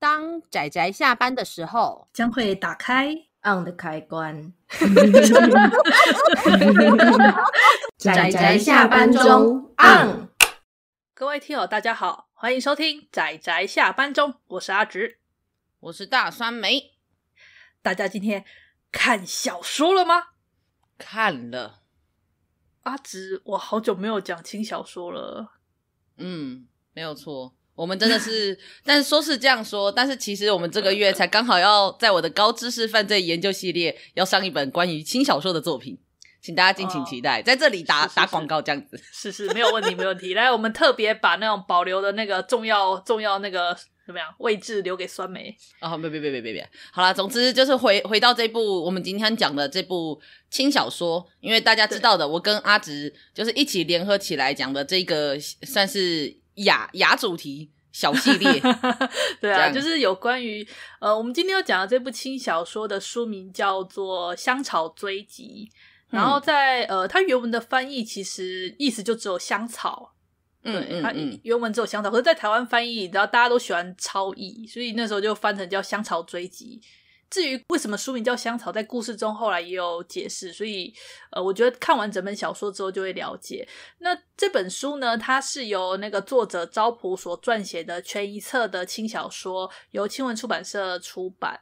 当仔仔下班的时候，将会打开 on 的开关。仔仔下班中 on。各位听友，大家好，欢迎收听仔仔下班中，我是阿直，我是大酸梅。大家今天看小说了吗？看了。阿直，我好久没有讲轻小说了。嗯，没有错。我们真的是，但是说是这样说，但是其实我们这个月才刚好要在我的高知识犯罪研究系列要上一本关于轻小说的作品，请大家敬请期待，在这里打打广告这样子，是是没有问题，没问题。来，我们特别把那种保留的那个重要、重要那个怎么样位置留给酸梅啊！别别别别别别，好啦，总之就是回回到这部我们今天讲的这部轻小说，因为大家知道的，我跟阿直就是一起联合起来讲的这个算是。雅雅主题小系列，对啊，就是有关于呃，我们今天要讲的这部轻小说的书名叫做《香草追击》，然后在呃，它原文的翻译其实意思就只有香草，对，它原文只有香草，可是，在台湾翻译，你知道大家都喜欢超译，所以那时候就翻成叫《香草追击》。至于为什么书名叫《香草》，在故事中后来也有解释，所以呃，我觉得看完整本小说之后就会了解。那这本书呢，它是由那个作者招普所撰写的全一册的轻小说，由青文出版社出版。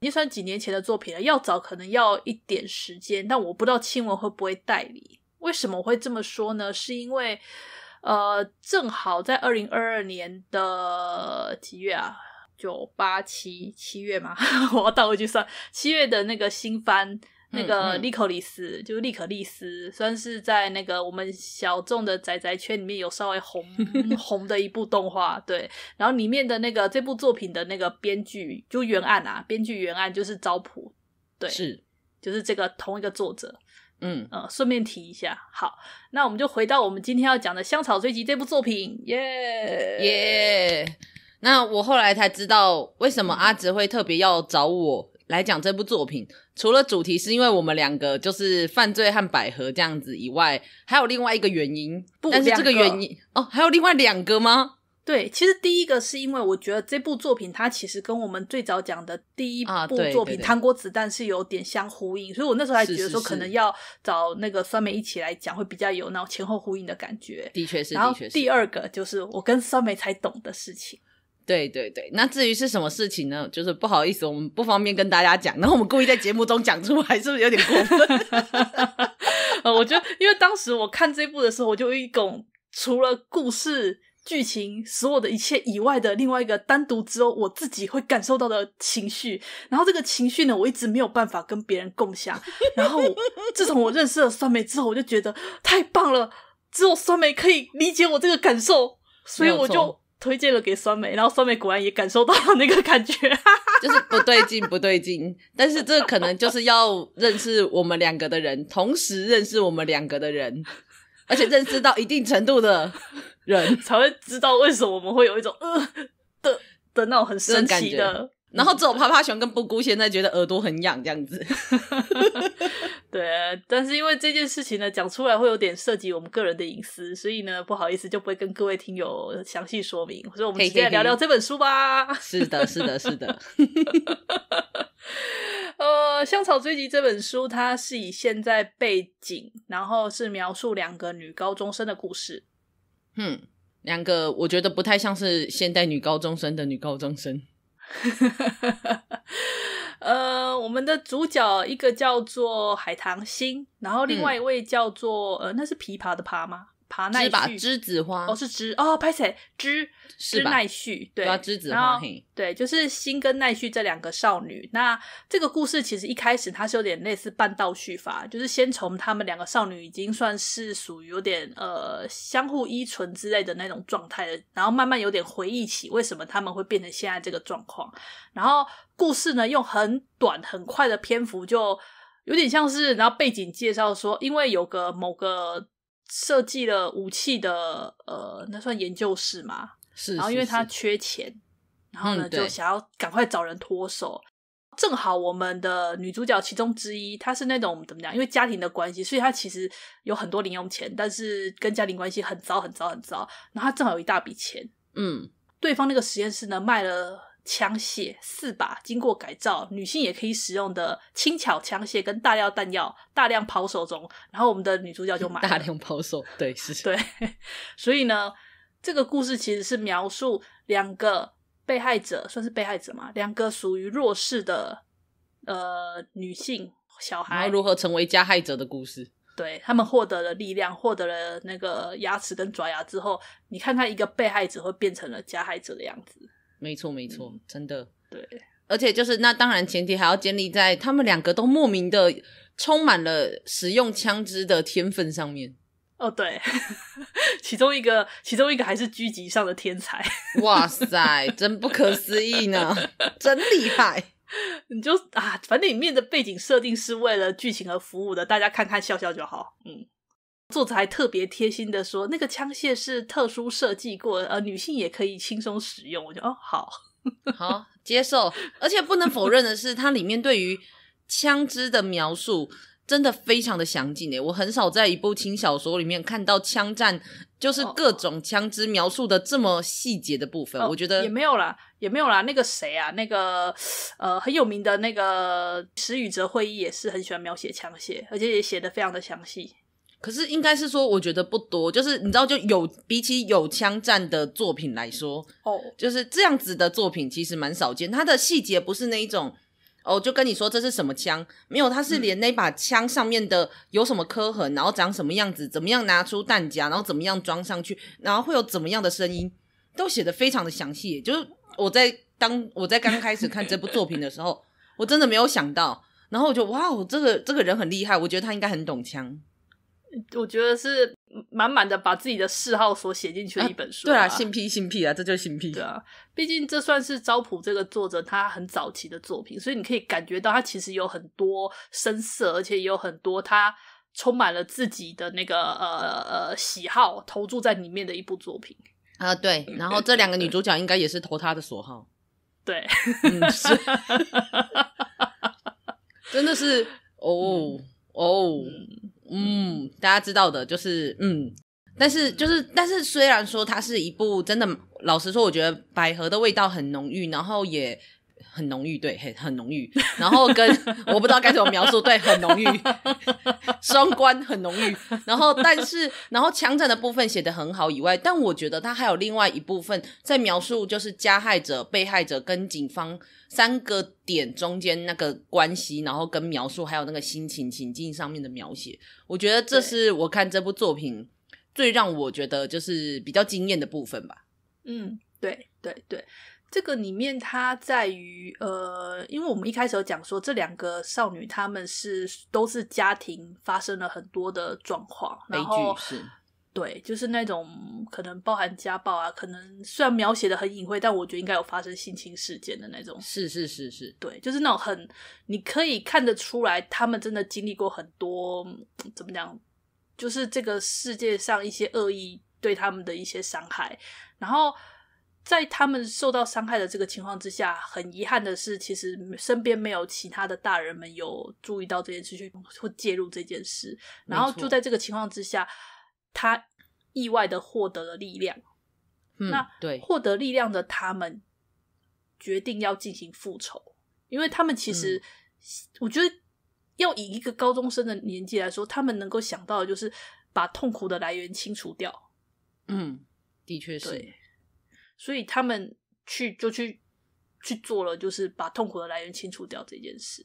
也算几年前的作品了，要找可能要一点时间，但我不知道青文会不会代理。为什么会这么说呢？是因为呃，正好在二零二二年的几月啊。九八七七月嘛，我要倒回去算。七月的那个新番，那个利可里斯，就是利可里斯，算是在那个我们小众的宅宅圈里面有稍微红红的一部动画。对，然后里面的那个这部作品的那个编剧就原案啊，编剧原案就是招浦，对，是，就是这个同一个作者。嗯嗯，顺便提一下，好，那我们就回到我们今天要讲的《香草追击》这部作品，耶耶。那我后来才知道，为什么阿植会特别要找我来讲这部作品，除了主题是因为我们两个就是犯罪和百合这样子以外，还有另外一个原因。但是这个原因哦，还有另外两个吗？对，其实第一个是因为我觉得这部作品它其实跟我们最早讲的第一部作品《糖果子弹》是有点相呼应，所以我那时候还觉得说可能要找那个酸梅一起来讲会比较有那种前后呼应的感觉。的确是，确是。第二个就是我跟酸梅才懂的事情。对对对，那至于是什么事情呢？就是不好意思，我们不方便跟大家讲。然后我们故意在节目中讲出来，是不是有点过分？呃，我觉得，因为当时我看这部的时候，我就有一种除了故事剧情所有的一切以外的另外一个单独只有我自己会感受到的情绪。然后这个情绪呢，我一直没有办法跟别人共享。然后自从我认识了酸梅之后，我就觉得太棒了，只有酸梅可以理解我这个感受，所以我就。推荐了给酸梅，然后酸梅果然也感受到了那个感觉，就是不对劲，不对劲。但是这可能就是要认识我们两个的人，同时认识我们两个的人，而且认识到一定程度的人，才会知道为什么我们会有一种呃的的那种很神奇的。然后只有趴啪熊跟布谷现在觉得耳朵很痒这样子，对。但是因为这件事情呢，讲出来会有点涉及我们个人的隐私，所以呢不好意思就不会跟各位听友详细说明。所以我们直接聊聊这本书吧。是的，是的，是的。呃，《香草追击》这本书，它是以现在背景，然后是描述两个女高中生的故事。嗯，两个我觉得不太像是现代女高中生的女高中生。呃，我们的主角一个叫做海棠心，然后另外一位叫做呃，那是琵琶的琶吗？一把栀子花，哦是栀哦，拍起来之之奈绪对栀子花对，就是新跟奈绪这两个少女。那这个故事其实一开始它是有点类似半道叙法，就是先从他们两个少女已经算是属于有点呃相互依存之类的那种状态的，然后慢慢有点回忆起为什么他们会变成现在这个状况。然后故事呢用很短很快的篇幅，就有点像是然后背景介绍说，因为有个某个。设计了武器的呃，那算研究室嘛？是。然后，因为他缺钱，然后呢，就想要赶快找人脱手。正好我们的女主角其中之一，她是那种怎么讲？因为家庭的关系，所以她其实有很多零用钱，但是跟家庭关系很糟、很糟、很糟。然后她正好有一大笔钱。嗯。对方那个实验室呢，卖了。枪械四把，经过改造，女性也可以使用的轻巧枪械跟大量弹药，大量抛售中。然后我们的女主角就大量抛售，对，是，对。所以呢，这个故事其实是描述两个被害者，算是被害者吗？两个属于弱势的呃女性小孩，然后如何成为加害者的故事？对他们获得了力量，获得了那个牙齿跟爪牙之后，你看他一个被害者会变成了加害者的样子。没错，没错，真的对，而且就是那当然前提还要建立在他们两个都莫名的充满了使用枪支的天分上面。哦，对，其中一个，其中一个还是狙击上的天才。哇塞，真不可思议呢，真厉害！你就啊，反正里面的背景设定是为了剧情而服务的，大家看看笑笑就好。嗯。作者还特别贴心的说，那个枪械是特殊设计过，呃，女性也可以轻松使用。我就哦，好好接受。而且不能否认的是，它里面对于枪支的描述真的非常的详尽诶。我很少在一部轻小说里面看到枪战，就是各种枪支描述的这么细节的部分。我觉得也没有啦，也没有啦。那个谁啊，那个呃很有名的那个石宇哲会议，也是很喜欢描写枪械，而且也写的非常的详细。可是应该是说，我觉得不多，就是你知道，就有比起有枪战的作品来说，哦，就是这样子的作品其实蛮少见。它的细节不是那一种，哦，就跟你说这是什么枪，没有，它是连那把枪上面的有什么磕痕，然后长什么样子，怎么样拿出弹夹，然后怎么样装上去，然后会有怎么样的声音，都写的非常的详细。就是我在当 我在刚开始看这部作品的时候，我真的没有想到，然后我就哇哦，这个这个人很厉害，我觉得他应该很懂枪。我觉得是满满的把自己的嗜好所写进去的一本书，对啊，性癖性癖啊，这就是性癖，对啊，毕竟这算是招普这个作者他很早期的作品，所以你可以感觉到他其实有很多声色，而且也有很多他充满了自己的那个呃呃喜好投注在里面的一部作品啊，对，然后这两个女主角应该也是投他的所好，对，真的是哦哦。嗯，大家知道的，就是嗯，但是就是，但是虽然说它是一部真的，老实说，我觉得百合的味道很浓郁，然后也。很浓郁，对，很很浓郁。然后跟我不知道该怎么描述，对，很浓郁，双关很浓郁。然后但是，然后枪战的部分写的很好以外，但我觉得它还有另外一部分在描述，就是加害者、被害者跟警方三个点中间那个关系，然后跟描述还有那个心情情境上面的描写，我觉得这是我看这部作品最让我觉得就是比较惊艳的部分吧。嗯，对对对。这个里面，它在于呃，因为我们一开始有讲说，这两个少女她们是都是家庭发生了很多的状况，然是。对，就是那种可能包含家暴啊，可能虽然描写的很隐晦，但我觉得应该有发生性侵事件的那种。是是是是，对，就是那种很你可以看得出来，他们真的经历过很多，怎么讲，就是这个世界上一些恶意对他们的一些伤害，然后。在他们受到伤害的这个情况之下，很遗憾的是，其实身边没有其他的大人们有注意到这件事情，会介入这件事。然后就在这个情况之下，他意外的获得了力量。那对获得力量的他们，决定要进行复仇，因为他们其实，我觉得要以一个高中生的年纪来说，他们能够想到的就是把痛苦的来源清除掉。嗯，的确是。所以他们去就去去做了，就是把痛苦的来源清除掉这件事。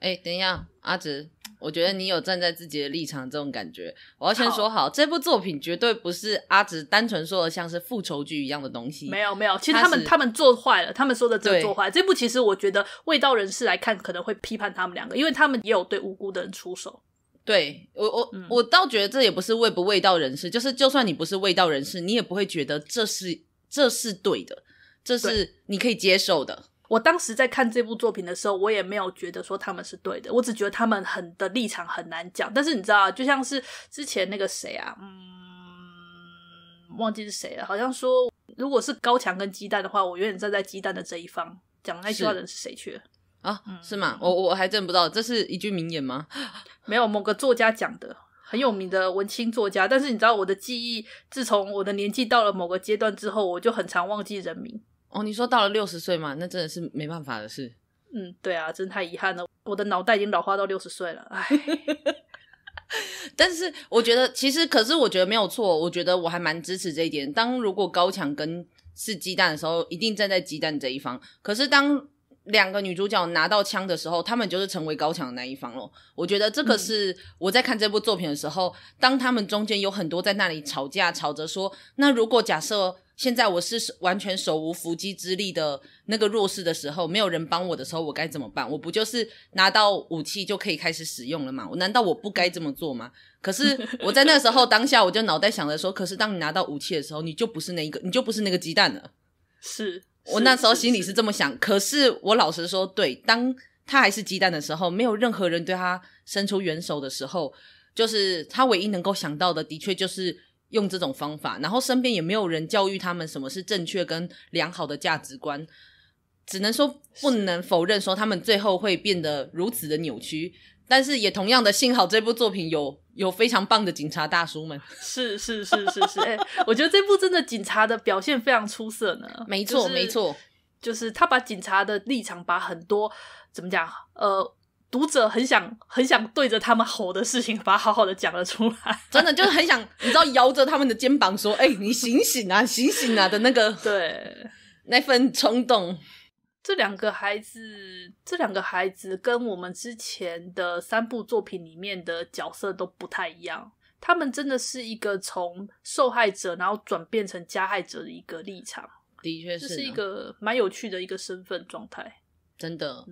哎，一下，阿直，我觉得你有站在自己的立场这种感觉。我要先说好，这部作品绝对不是阿直单纯说的像是复仇剧一样的东西。没有，没有。其实他们他们做坏了，他们说的真做坏。这部其实我觉得，味道人士来看可能会批判他们两个，因为他们也有对无辜的人出手。对我，我我倒觉得这也不是味不味道人士，就是就算你不是味道人士，你也不会觉得这是。这是对的，这是你可以接受的。我当时在看这部作品的时候，我也没有觉得说他们是对的，我只觉得他们很的立场很难讲。但是你知道啊，就像是之前那个谁啊，嗯，忘记是谁了，好像说如果是高墙跟鸡蛋的话，我永远站在鸡蛋的这一方。讲那句话的人是谁去了啊？是吗？我我还真不知道，这是一句名言吗？没有，某个作家讲的。很有名的文青作家，但是你知道我的记忆，自从我的年纪到了某个阶段之后，我就很常忘记人名。哦，你说到了六十岁嘛，那真的是没办法的事。嗯，对啊，真太遗憾了，我的脑袋已经老化到六十岁了，唉。但是我觉得，其实可是我觉得没有错，我觉得我还蛮支持这一点。当如果高强跟是鸡蛋的时候，一定站在鸡蛋这一方。可是当两个女主角拿到枪的时候，他们就是成为高强的那一方了。我觉得这个是我在看这部作品的时候，当他们中间有很多在那里吵架，吵着说：“那如果假设现在我是完全手无缚鸡之力的那个弱势的时候，没有人帮我的时候，我该怎么办？我不就是拿到武器就可以开始使用了吗？我难道我不该这么做吗？”可是我在那时候当下，我就脑袋想着说：“可是当你拿到武器的时候，你就不是那一个，你就不是那个鸡蛋了。”是。我那时候心里是这么想，可是我老实说，对，当他还是鸡蛋的时候，没有任何人对他伸出援手的时候，就是他唯一能够想到的，的确就是用这种方法。然后身边也没有人教育他们什么是正确跟良好的价值观，只能说不能否认说他们最后会变得如此的扭曲。但是也同样的，幸好这部作品有有非常棒的警察大叔们，是是是是是，哎，我觉得这部真的警察的表现非常出色呢。没错没错，就是他把警察的立场，把很多怎么讲呃，读者很想很想对着他们吼的事情，把好好的讲了出来。真的就是很想你知道摇着他们的肩膀说：“哎，你醒醒啊，醒醒啊！”的那个对那份冲动。这两个孩子，这两个孩子跟我们之前的三部作品里面的角色都不太一样。他们真的是一个从受害者，然后转变成加害者的一个立场，的确，是一个蛮有趣的一个身份状态。真的，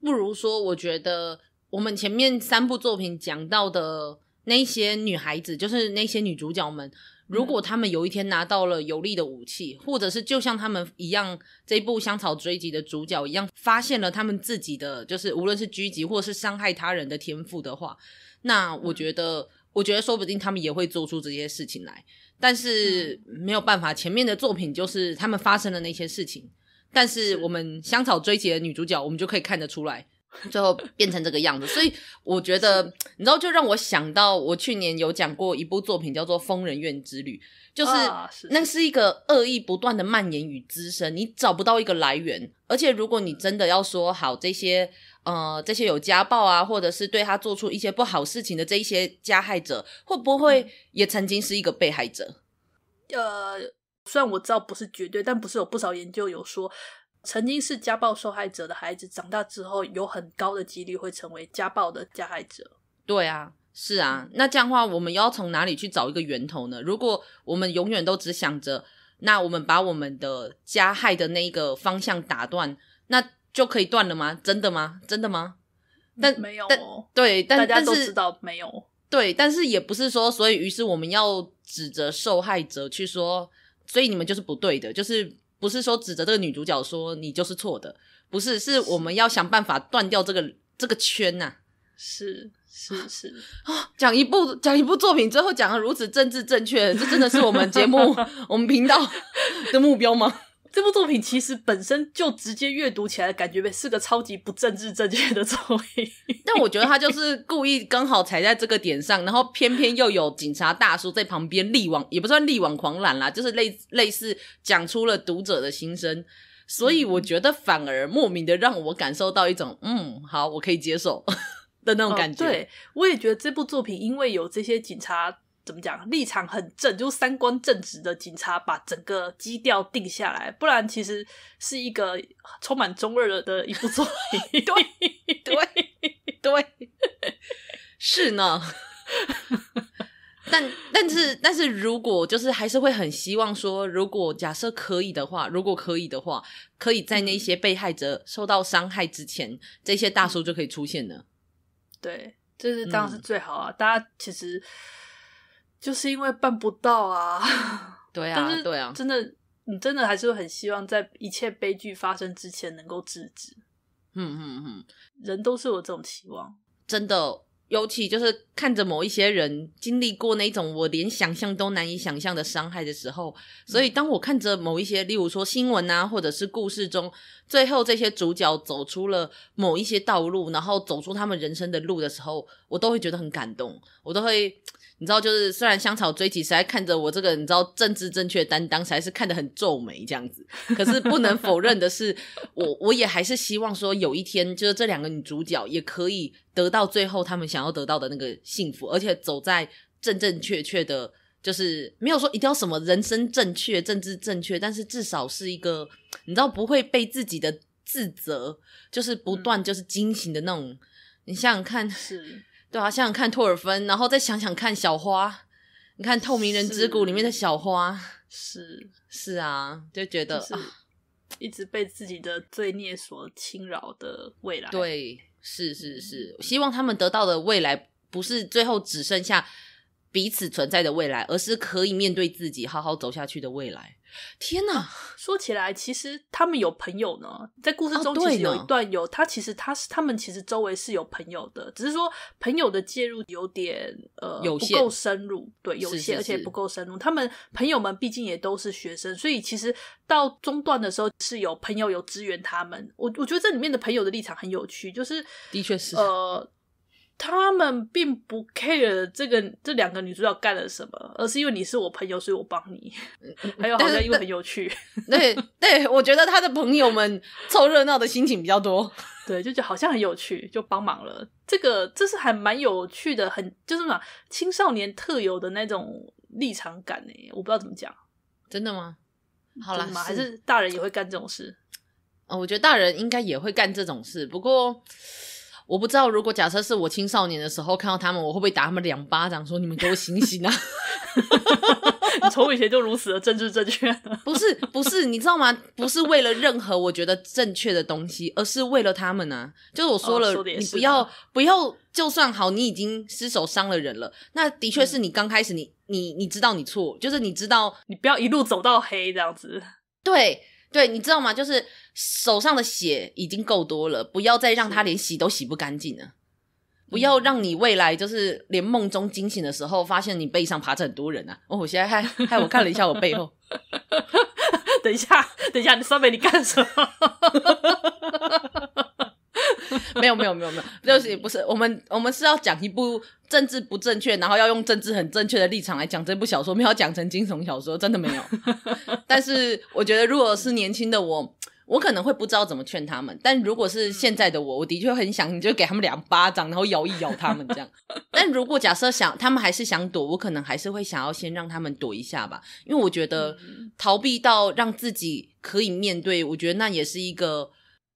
不如说，我觉得我们前面三部作品讲到的那些女孩子，就是那些女主角们。如果他们有一天拿到了有利的武器，或者是就像他们一样，这部《香草追击》的主角一样，发现了他们自己的就是无论是狙击或是伤害他人的天赋的话，那我觉得，我觉得说不定他们也会做出这些事情来。但是没有办法，前面的作品就是他们发生的那些事情。但是我们《香草追击》的女主角，我们就可以看得出来。最后变成这个样子，所以我觉得，你知道，就让我想到我去年有讲过一部作品，叫做《疯人院之旅》，就是那是一个恶意不断的蔓延与滋生，你找不到一个来源。而且，如果你真的要说好这些，呃，这些有家暴啊，或者是对他做出一些不好事情的这一些加害者，会不会也曾经是一个被害者？呃，虽然我知道不是绝对，但不是有不少研究有说。曾经是家暴受害者的孩子长大之后，有很高的几率会成为家暴的加害者。对啊，是啊。那这样的话，我们要从哪里去找一个源头呢？如果我们永远都只想着，那我们把我们的加害的那一个方向打断，那就可以断了吗？真的吗？真的吗？但没有对，但家都知道没有。对，但是也不是说，所以于是我们要指责受害者去说，所以你们就是不对的，就是。不是说指着这个女主角说你就是错的，不是，是我们要想办法断掉这个这个圈呐。是是是啊，讲一部讲一部作品之后讲的如此政治正确，这真的是我们节目 我们频道的目标吗？这部作品其实本身就直接阅读起来的感觉，是个超级不政治正确的作品。但我觉得他就是故意刚好踩在这个点上，然后偏偏又有警察大叔在旁边力挽，也不算力挽狂澜啦，就是类类似讲出了读者的心声，所以我觉得反而莫名的让我感受到一种，嗯，好，我可以接受 的那种感觉。对，我也觉得这部作品因为有这些警察。怎么讲？立场很正，就三观正直的警察把整个基调定下来，不然其实是一个充满中二的的一部作品。对对对，是呢。但但是但是如果就是还是会很希望说，如果假设可以的话，如果可以的话，可以在那些被害者受到伤害之前，这些大叔就可以出现了。对，这是当然是最好啊！大家其实。就是因为办不到啊，对啊，对啊，真的，你真的还是很希望在一切悲剧发生之前能够制止。嗯嗯嗯，人都是有这种期望，真的。尤其就是看着某一些人经历过那种我连想象都难以想象的伤害的时候，所以当我看着某一些，例如说新闻啊，或者是故事中最后这些主角走出了某一些道路，然后走出他们人生的路的时候，我都会觉得很感动，我都会。你知道，就是虽然香草追击谁还看着我这个你知道政治正确担当，实在是看得很皱眉这样子？可是不能否认的是，我我也还是希望说，有一天就是这两个女主角也可以得到最后他们想要得到的那个幸福，而且走在正正确确的，就是没有说一定要什么人生正确、政治正确，但是至少是一个你知道不会被自己的自责就是不断就是惊醒的那种。你想想看是。对啊，想想看托尔芬，然后再想想看小花，你看《透明人之谷》里面的小花，是是啊，就觉得啊，一直被自己的罪孽所侵扰的未来，对，是是是，希望他们得到的未来，不是最后只剩下彼此存在的未来，而是可以面对自己，好好走下去的未来。天哪，说起来，其实他们有朋友呢。在故事中，其实有一段有他，其实他是他们，其实周围是有朋友的，只是说朋友的介入有点呃有不够深入，对，有些而且不够深入。他们朋友们毕竟也都是学生，所以其实到中段的时候是有朋友有支援他们。我我觉得这里面的朋友的立场很有趣，就是的确是呃。他们并不 care 这个这两个女主角干了什么，而是因为你是我朋友，所以我帮你。还有好像因为很有趣，对对，我觉得他的朋友们凑热闹的心情比较多，对，就就好像很有趣，就帮忙了。这个这是还蛮有趣的，很就是嘛，青少年特有的那种立场感呢。我不知道怎么讲，真的吗？好了吗？还是大人也会干这种事？呃，我觉得大人应该也会干这种事，不过。我不知道，如果假设是我青少年的时候看到他们，我会不会打他们两巴掌，说你们给我醒醒啊！你从以前就如此的政治正确，不是不是，你知道吗？不是为了任何我觉得正确的东西，而是为了他们呢。就是我说了，你不要不要，就算好你已经失手伤了人了，那的确是你刚开始，你你你知道你错，就是你知道你不要一路走到黑这样子，对。对，你知道吗？就是手上的血已经够多了，不要再让他连洗都洗不干净了。不要让你未来就是连梦中惊醒的时候，发现你背上爬着很多人啊！我现在还还我看了一下我背后，等一下，等一下，你双北你干什么？没有没有没有没有，就是不是我们我们是要讲一部政治不正确，然后要用政治很正确的立场来讲这部小说，没有讲成惊悚小说，真的没有。但是我觉得，如果是年轻的我，我可能会不知道怎么劝他们；但如果是现在的我，我的确很想你就给他们两巴掌，然后咬一咬他们这样。但如果假设想他们还是想躲，我可能还是会想要先让他们躲一下吧，因为我觉得逃避到让自己可以面对，我觉得那也是一个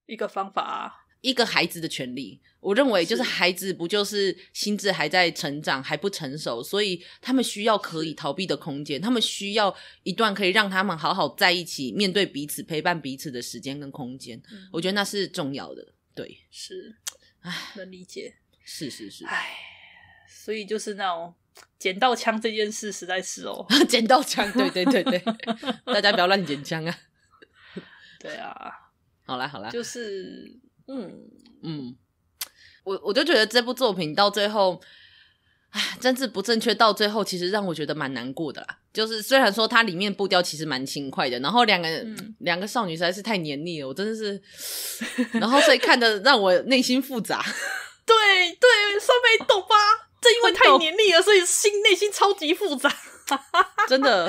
一个方法。一个孩子的权利，我认为就是孩子不就是心智还在成长，还不成熟，所以他们需要可以逃避的空间，他们需要一段可以让他们好好在一起，面对彼此，陪伴彼此的时间跟空间。我觉得那是重要的，对，是，唉，能理解，是是是，唉，所以就是那种捡到枪这件事，实在是哦，捡到枪，对对对对，大家不要乱捡枪啊，对啊，好啦好啦，就是。嗯嗯，我我就觉得这部作品到最后，哎，真是不正确。到最后，其实让我觉得蛮难过的。啦。就是虽然说它里面布雕其实蛮轻快的，然后两个两个少女实在是太黏腻了，我真的是，然后所以看的让我内心复杂。对 对，双倍豆吧？正因为太黏腻了，所以心内心超级复杂。真的，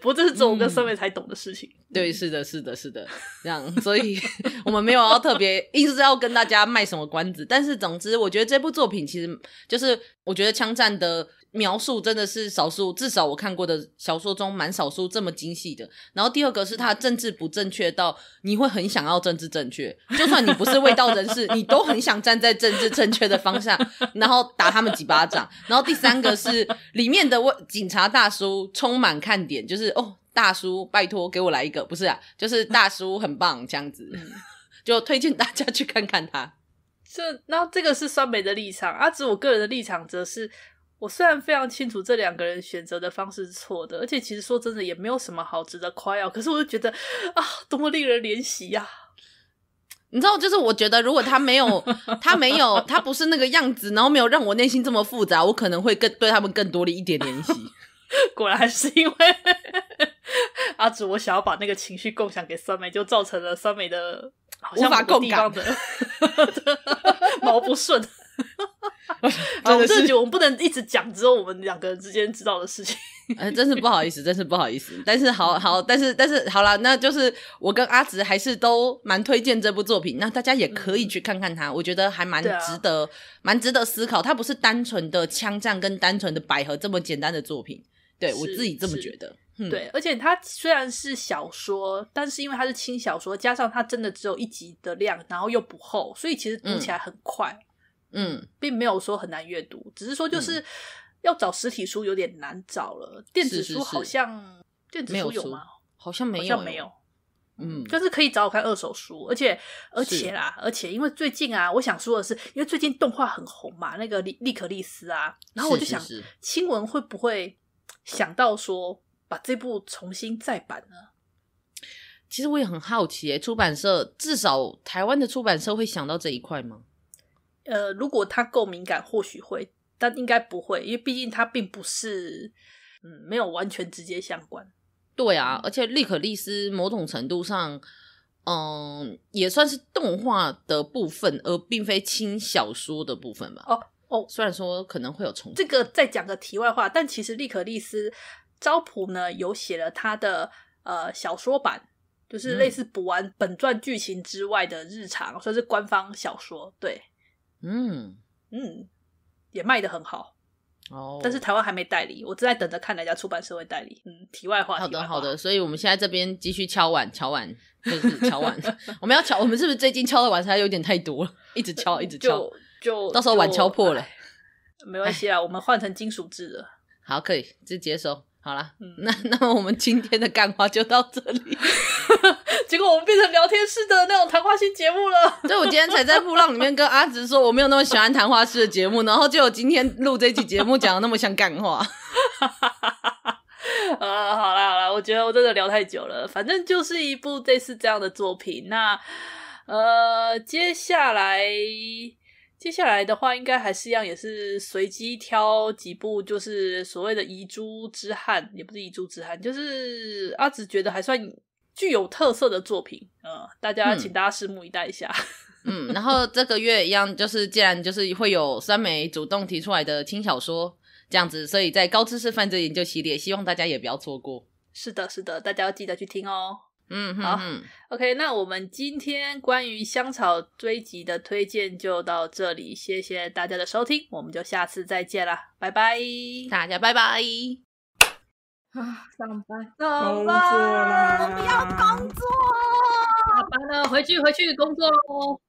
不过这是只有我们三位才懂的事情。对，是的，是的，是的，这样，所以我们没有要特别 硬是要跟大家卖什么关子。但是，总之，我觉得这部作品其实就是，我觉得枪战的。描述真的是少数，至少我看过的小说中蛮少数这么精细的。然后第二个是他政治不正确到你会很想要政治正确，就算你不是味道人士，你都很想站在政治正确的方向，然后打他们几巴掌。然后第三个是里面的警察大叔充满看点，就是哦大叔，拜托给我来一个，不是啊，就是大叔很棒这样子，就推荐大家去看看他。这那这个是酸梅的立场，阿紫我个人的立场则是。我虽然非常清楚这两个人选择的方式是错的，而且其实说真的也没有什么好值得夸耀。可是我就觉得啊，多么令人怜惜呀！你知道，就是我觉得如果他没有，他没有，他不是那个样子，然后没有让我内心这么复杂，我可能会更对他们更多的一点怜惜。果然还是因为阿紫，我想要把那个情绪共享给三美，就造成了三美的，无把共感的 毛不顺。哈哈，啊，这剧我们不能一直讲只有我们两个人之间知道的事情。哎，真是不好意思，真是不好意思。但是，好好，但是，但是，好了，那就是我跟阿直还是都蛮推荐这部作品，那大家也可以去看看它。我觉得还蛮值得，蛮值得思考。它不是单纯的枪战跟单纯的百合这么简单的作品。对我自己这么觉得，对。而且它虽然是小说，但是因为它是轻小说，加上它真的只有一集的量，然后又不厚，所以其实读起来很快。嗯，并没有说很难阅读，只是说就是要找实体书有点难找了，电子书好像电子书有吗？好像没有，好像没有。嗯，就是可以找我看二手书，而且而且啦，而且因为最近啊，我想说的是，因为最近动画很红嘛，那个利利可利斯啊，然后我就想，新闻会不会想到说把这部重新再版呢？其实我也很好奇诶，出版社至少台湾的出版社会想到这一块吗？呃，如果他够敏感，或许会，但应该不会，因为毕竟他并不是，嗯，没有完全直接相关。对啊，而且《利可利斯》某种程度上，嗯，也算是动画的部分，而并非轻小说的部分吧。哦哦，虽然说可能会有重，这个再讲个题外话，但其实《利可利斯》招普呢有写了他的呃小说版，就是类似补完本传剧情之外的日常，算是官方小说。对。嗯嗯，也卖的很好哦，但是台湾还没代理，我正在等着看哪家出版社会代理。嗯，题外话，好的好的，所以我们现在这边继续敲碗敲碗，就是敲碗，我们要敲，我们是不是最近敲的碗在有点太多了，一直敲一直敲，就到时候碗敲破了，没关系啊，我们换成金属制的，好可以，这接受。好了，那 那么我们今天的干话就到这里。结果我们变成聊天式的那种谈话型节目了。所 以，我今天才在布浪里面跟阿直说，我没有那么喜欢谈话式的节目。然后，就有今天录这期节目讲的那么像干话。呃，好啦好啦，我觉得我真的聊太久了。反正就是一部类似这样的作品。那呃，接下来。接下来的话，应该还是一样，也是随机挑几部，就是所谓的遗珠之憾，也不是遗珠之憾，就是阿紫觉得还算具有特色的作品，嗯，大家请大家拭目以待一下。嗯，然后这个月一样，就是既然就是会有三枚主动提出来的轻小说这样子，所以在高知识犯罪研究系列，希望大家也不要错过。是的，是的，大家要记得去听哦。嗯，好，OK，那我们今天关于香草追击的推荐就到这里，谢谢大家的收听，我们就下次再见啦，拜拜，大家拜拜，啊，上班，工了，我们要工作，下班了，回去回去工作喽。